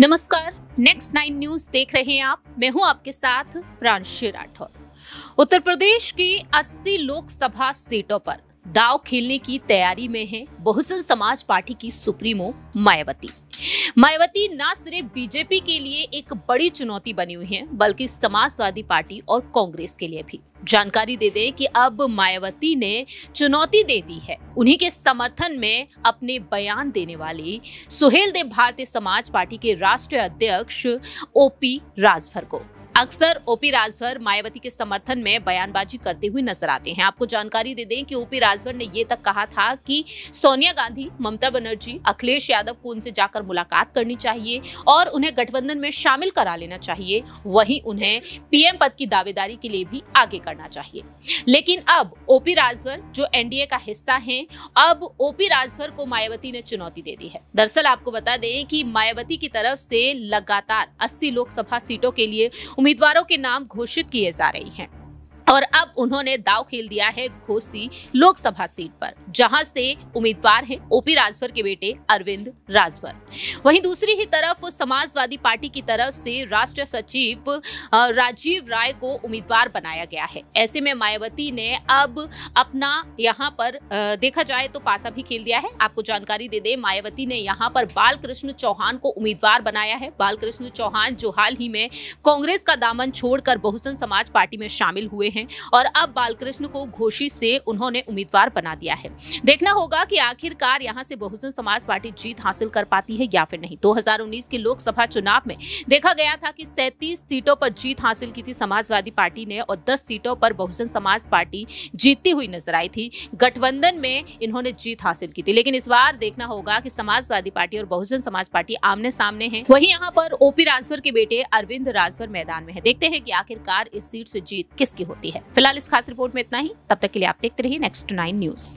नमस्कार next nine news देख रहे हैं आप मैं हूं आपके साथ प्रांशी राठौर उत्तर प्रदेश की 80 लोकसभा सीटों पर दाव खेलने की तैयारी में है बहुजन समाज पार्टी की सुप्रीमो मायावती मायावती न सिर्फ बीजेपी के लिए एक बड़ी चुनौती बनी हुई है बल्कि समाजवादी पार्टी और कांग्रेस के लिए भी जानकारी दे दें कि अब मायावती ने चुनौती दे दी है उन्हीं के समर्थन में अपने बयान देने वाली सुहेल देव भारतीय समाज पार्टी के राष्ट्रीय अध्यक्ष ओपी राजभर को अक्सर ओपी राजभर मायावती के समर्थन में बयानबाजी करते हुए नजर आते हैं आपको जानकारी दे दें कि ओपी राजभर ने ये तक कहा था कि सोनिया गांधी ममता बनर्जी अखिलेश यादव को उनसे जाकर मुलाकात करनी चाहिए और उन्हें गठबंधन में शामिल करा लेना चाहिए वहीं उन्हें पीएम पद की दावेदारी के लिए भी आगे करना चाहिए लेकिन अब ओपी राजभर जो एनडीए का हिस्सा है अब ओपी राजभर को मायावती ने चुनौती दे दी है दरअसल आपको बता दें कि मायावती की तरफ से लगातार अस्सी लोकसभा सीटों के लिए उम्मीदवारों के नाम घोषित किए जा रहे हैं और अब उन्होंने दाव खेल दिया है घोसी लोकसभा सीट पर जहां से उम्मीदवार हैं ओपी राजभर के बेटे अरविंद राजभर वहीं दूसरी ही तरफ समाजवादी पार्टी की तरफ से राष्ट्रीय सचिव राजीव राय को उम्मीदवार बनाया गया है ऐसे में मायावती ने अब अपना यहाँ पर देखा जाए तो पासा भी खेल दिया है आपको जानकारी दे दे मायावती ने यहाँ पर बालकृष्ण चौहान को उम्मीदवार बनाया है बालकृष्ण चौहान जो हाल ही में कांग्रेस का दामन छोड़कर बहुजन समाज पार्टी में शामिल हुए हैं हैं और अब बालकृष्ण को घोषी से उन्होंने उम्मीदवार बना दिया है देखना होगा कि आखिरकार यहाँ से बहुजन समाज पार्टी जीत हासिल कर पाती है या फिर नहीं 2019 के लोकसभा चुनाव में देखा गया था कि 37 सीटों पर जीत हासिल की थी समाजवादी पार्टी ने और दस सीटों पर बहुजन समाज पार्टी जीतती हुई नजर आई थी गठबंधन में इन्होंने जीत हासिल की थी लेकिन इस बार देखना होगा कि समाजवादी पार्टी और बहुजन समाज पार्टी आमने सामने है वही यहाँ पर ओपी राजभर के बेटे अरविंद राजभर मैदान में है देखते हैं कि आखिरकार इस सीट से जीत किसकी होती है फिलहाल इस खास रिपोर्ट में इतना ही तब तक के लिए आप देखते रहिए नेक्स्ट नाइन न्यूज